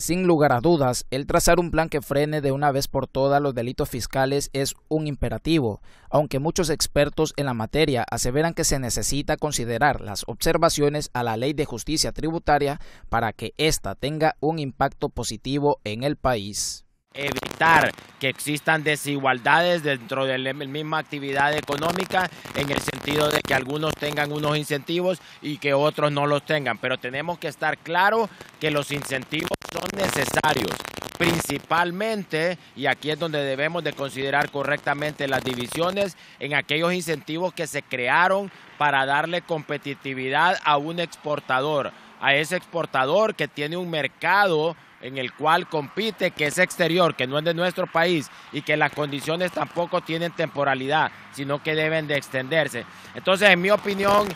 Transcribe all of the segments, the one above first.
Sin lugar a dudas, el trazar un plan que frene de una vez por todas los delitos fiscales es un imperativo, aunque muchos expertos en la materia aseveran que se necesita considerar las observaciones a la Ley de Justicia Tributaria para que ésta tenga un impacto positivo en el país evitar que existan desigualdades dentro de la misma actividad económica en el sentido de que algunos tengan unos incentivos y que otros no los tengan. Pero tenemos que estar claro que los incentivos son necesarios, principalmente, y aquí es donde debemos de considerar correctamente las divisiones, en aquellos incentivos que se crearon para darle competitividad a un exportador, a ese exportador que tiene un mercado en el cual compite, que es exterior, que no es de nuestro país y que las condiciones tampoco tienen temporalidad, sino que deben de extenderse. Entonces, en mi opinión,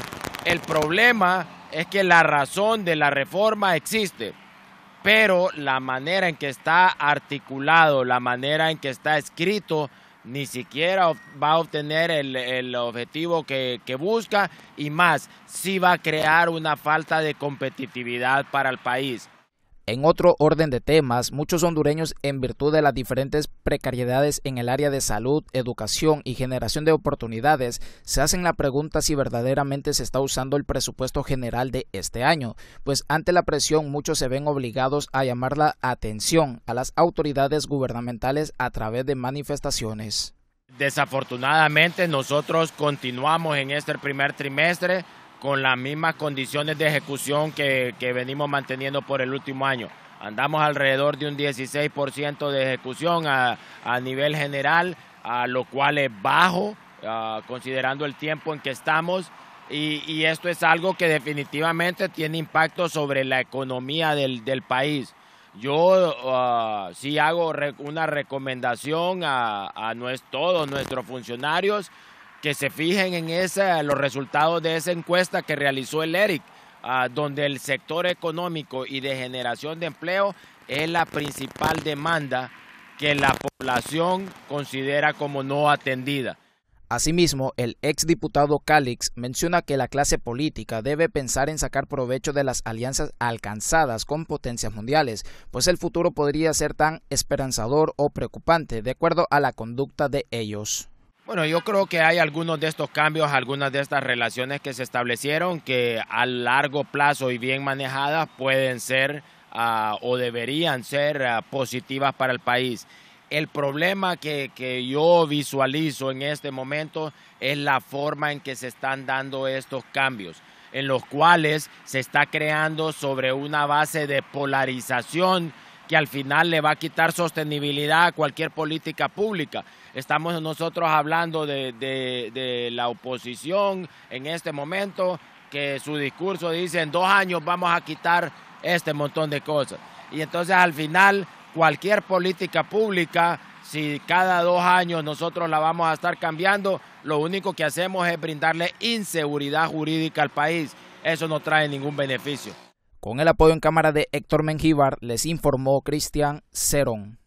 el problema es que la razón de la reforma existe pero la manera en que está articulado, la manera en que está escrito, ni siquiera va a obtener el, objetivo que, que, busca y más, sí va a crear una falta de competitividad para el país. En otro orden de temas, muchos hondureños, en virtud de las diferentes precariedades en el área de salud, educación y generación de oportunidades, se hacen la pregunta si verdaderamente se está usando el presupuesto general de este año, pues ante la presión muchos se ven obligados a llamar la atención a las autoridades gubernamentales a través de manifestaciones. Desafortunadamente nosotros continuamos en este primer trimestre con las mismas condiciones de ejecución que, venimos manteniendo por el último año. Andamos alrededor de un 16% de ejecución a, nivel general, a lo cual es bajo, ah, considerando el tiempo en que estamos. Y, esto es algo que definitivamente tiene impacto sobre la economía del, país. Yo ah, sí hago una recomendación a, todos nuestros funcionarios que se fijen en los resultados de esa encuesta que realizó el ERIC, ah, donde el sector económico y de generación de empleo es la principal demanda que la población considera como no atendida. Asimismo, el exdiputado Calix menciona que la clase política debe pensar en sacar provecho de las alianzas alcanzadas con potencias mundiales, pues el futuro podría ser tan esperanzador o preocupante de acuerdo a la conducta de ellos. Bueno, yo creo que hay algunos de estos cambios, algunas de estas relaciones que se establecieron que a largo plazo y bien manejadas pueden ser ah, o deberían ser ah, positivas para el país. El problema que, yo visualizo en este momento es la forma en que se están dando estos cambios, en los cuales se está creando sobre una base de polarización y al final le va a quitar sostenibilidad a cualquier política pública. Estamos nosotros hablando de, de la oposición en este momento, que su discurso dice en dos años vamos a quitar este montón de cosas. Y entonces al final cualquier política pública, si cada dos años nosotros la vamos a estar cambiando, lo único que hacemos es brindarle inseguridad jurídica al país. Eso no trae ningún beneficio. Con el apoyo en cámara de Héctor Mengíbar, les informó Cristian Cerón.